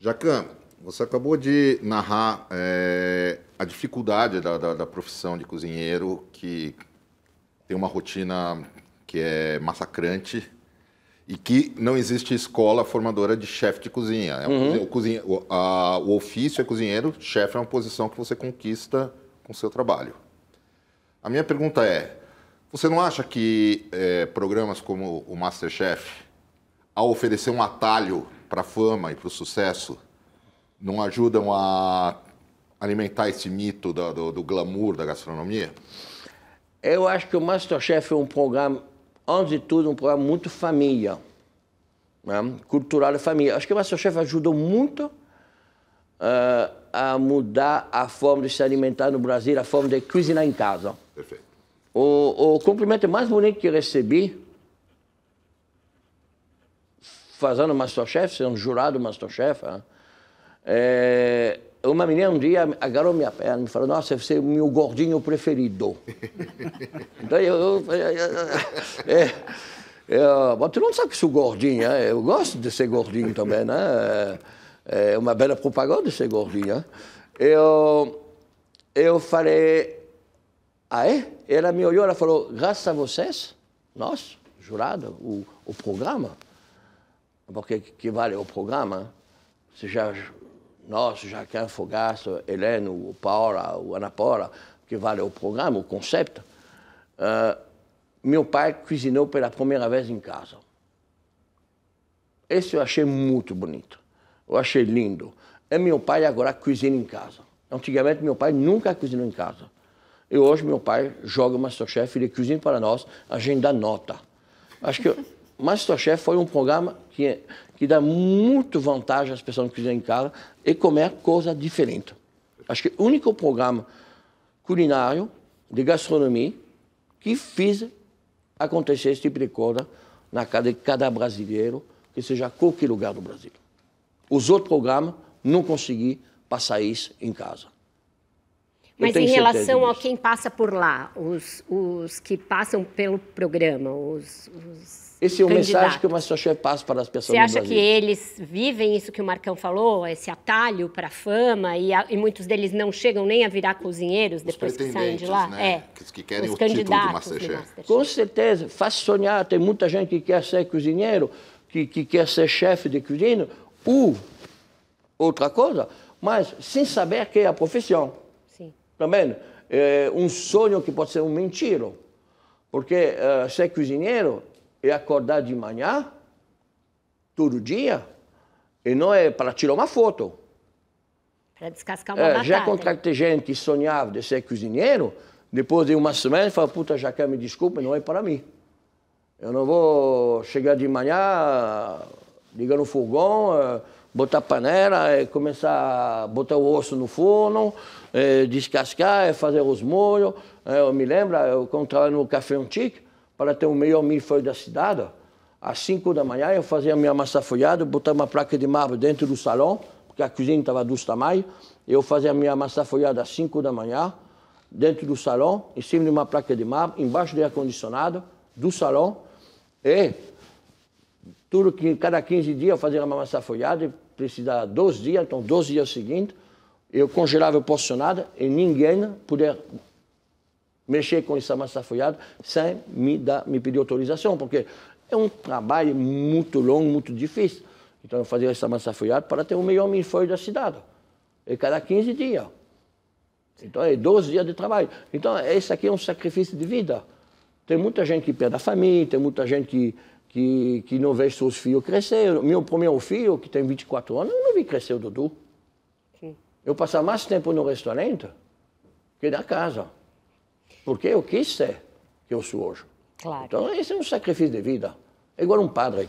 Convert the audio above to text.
Jacan, você acabou de narrar é, a dificuldade da, da, da, profissão de cozinheiro, que tem uma rotina que é massacrante e que não existe escola formadora de chefe de cozinha. É um uhum. cozinha, o, a, o, ofício é cozinheiro, chefe é uma posição que você conquista com o seu trabalho. A minha pergunta é, você não acha que é, programas como o Masterchef, ao oferecer um atalho para a fama e para o sucesso não ajudam a alimentar esse mito do, do, do, glamour da gastronomia? Eu acho que o Masterchef é um programa, antes de tudo, um programa muito família, né? cultural e família. Acho que o Masterchef ajudou muito uh, a mudar a forma de se alimentar no Brasil, a forma de cozinhar em casa. Perfeito. O, o cumprimento mais bonito que recebi fazendo Masterchef, sendo jurado Masterchef, né? é, uma menina um dia agarrou minha perna e me falou, nossa, você é o meu gordinho preferido. então eu... eu, é, bom, tu não sabe que sou gordinho, né? eu gosto de ser gordinho também, né? É, é uma bela propaganda ser gordinho. Né? Eu, eu falei, ah é? Ela me olhou, ela falou, graças a vocês, nós, jurado, o, o programa, porque equivale ao programa, seja nós, Jaquim Fogaça, Helene, o Paula, o Ana Paula, que vale o programa, o conceito, uh, meu pai cozinhou pela primeira vez em casa. Esse eu achei muito bonito. Eu achei lindo. É meu pai agora cozinha em casa. Antigamente, meu pai nunca cozinhou em casa. E hoje, meu pai joga Masterchef, ele cozinha para nós, a gente dá nota. Acho que Masterchef foi um programa que, é, que dá muito vantagem às pessoas que cozinham em casa e comer coisa diferente. Acho que é o único programa culinário de gastronomia que fez acontecer esse tipo de coisa na casa de cada brasileiro, que seja qualquer lugar do Brasil. Os outros programas não consegui passar isso em casa. Mas em relação a quem passa por lá, os, os que passam pelo programa, os, os esse é o mensagem que o Masterchef passa para as pessoas Você acha que eles vivem isso que o Marcão falou, esse atalho para a fama, e, a, e, muitos deles não chegam nem a virar cozinheiros depois que saem de lá? Né? É. Que, querem Os o título do Masterchef. Com certeza, faz sonhar. Tem muita gente que quer ser cozinheiro, que, que quer ser chefe de cozinha, ou outra coisa, mas sem saber que é a profissão também é um sonho que pode ser um mentiro. Porque eh, ser cozinheiro é acordar de manhã, todo dia, e não é para tirar uma foto. Para descascar uma é, batata. Já contratei gente que sonhava de ser cozinheiro, depois de uma semana, fala, puta, já quer me desculpa não é para mim. Eu não vou chegar de manhã, ligar no fogão, eh, botar panela, é começar a botar o osso no forno, é descascar, é fazer os molhos. É, eu me lembro, é, eu, quando trabalhava no Café Antique, para ter o melhor milho da cidade, às 5 da manhã eu fazia minha massa folhada, botava uma placa de mármore dentro do salão, porque a cozinha estava dos tamanhos, eu fazia minha massa folhada às 5 da manhã, dentro do salão, em cima de uma placa de mármore, embaixo do ar-condicionado, do salão, e tudo que cada 15 dias eu fazia uma massa folhada e precisava 12 dias, então 12 dias seguintes, eu congelava e porcionada e ninguém puder mexer com essa massa folhada sem me, dar, me pedir autorização, porque é um trabalho muito longo, muito difícil. Então eu fazia essa massa folhada para ter o melhor milho da cidade. E é cada 15 dias. Então é 12 dias de trabalho. Então esse aqui é um sacrifício de vida. Tem muita gente que perde a família, tem muita gente que que, que não vejo seus filhos crescer. Meu, meu filho, que tem 24 anos, eu não vi crescer o Dudu. Sim. Eu passava mais tempo no restaurante que na casa. Porque eu quis ser que eu sou hoje. Claro. Então, esse é um sacrifício de vida. É igual um padre.